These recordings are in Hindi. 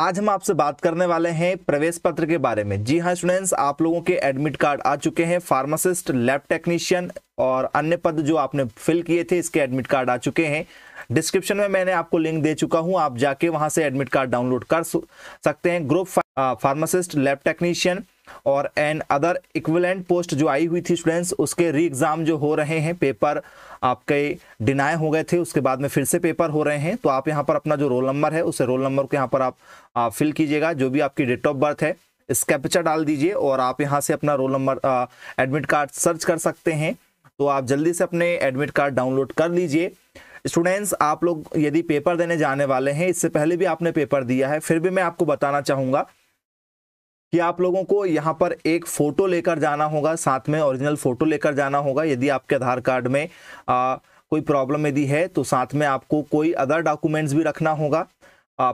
आज हम आपसे बात करने वाले हैं प्रवेश पत्र के बारे में जी हाँ स्टूडेंट्स आप लोगों के एडमिट कार्ड आ चुके हैं फार्मासिस्ट लैब टेक्नीशियन और अन्य पद जो आपने फिल किए थे इसके एडमिट कार्ड आ चुके हैं डिस्क्रिप्शन में मैंने आपको लिंक दे चुका हूं आप जाके वहां से एडमिट कार्ड डाउनलोड कर सकते हैं ग्रुप फार्मासिस्ट लैब टेक्नीशियन और एंड अदर इक्विलेंट पोस्ट जो आई हुई थी स्टूडेंट्स उसके री एग्ज़ाम जो हो रहे हैं पेपर आपके डिनाई हो गए थे उसके बाद में फिर से पेपर हो रहे हैं तो आप यहाँ पर अपना जो रोल नंबर है उसे रोल नंबर को यहाँ पर आप, आप फिल कीजिएगा जो भी आपकी डेट ऑफ बर्थ है स्कैप्चर डाल दीजिए और आप यहाँ से अपना roll number admit card search कर सकते हैं तो आप जल्दी से अपने एडमिट कार्ड डाउनलोड कर लीजिए स्टूडेंट्स आप लोग यदि पेपर देने जाने वाले हैं इससे पहले भी आपने पेपर दिया है फिर भी मैं आपको बताना चाहूँगा कि आप लोगों को यहाँ पर एक फ़ोटो लेकर जाना होगा साथ में ओरिजिनल फ़ोटो लेकर जाना होगा यदि आपके आधार कार्ड में आ, कोई प्रॉब्लम यदि है तो साथ में आपको कोई अदर डॉक्यूमेंट्स भी रखना होगा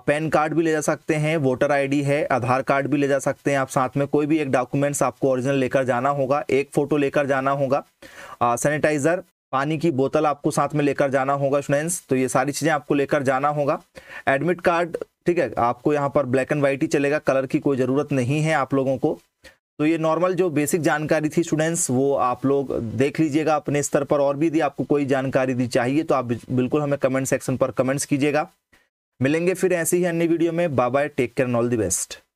पैन कार्ड भी ले जा सकते हैं वोटर आईडी है आधार कार्ड भी ले जा सकते हैं आप साथ में कोई भी एक डॉक्यूमेंट्स आपको ओरिजिनल लेकर जाना होगा एक फ़ोटो लेकर जाना होगा सैनिटाइज़र पानी की बोतल आपको साथ में लेकर जाना होगा स्टूडेंट्स तो ये सारी चीज़ें आपको लेकर जाना होगा एडमिट कार्ड ठीक है आपको यहाँ पर ब्लैक एंड व्हाइट ही चलेगा कलर की कोई ज़रूरत नहीं है आप लोगों को तो ये नॉर्मल जो बेसिक जानकारी थी स्टूडेंट्स वो आप लोग देख लीजिएगा अपने स्तर पर और भी यदि आपको कोई जानकारी दी चाहिए तो आप बिल्कुल हमें कमेंट सेक्शन पर कमेंट्स कीजिएगा मिलेंगे फिर ऐसे ही अन्य वीडियो में bye take care all the best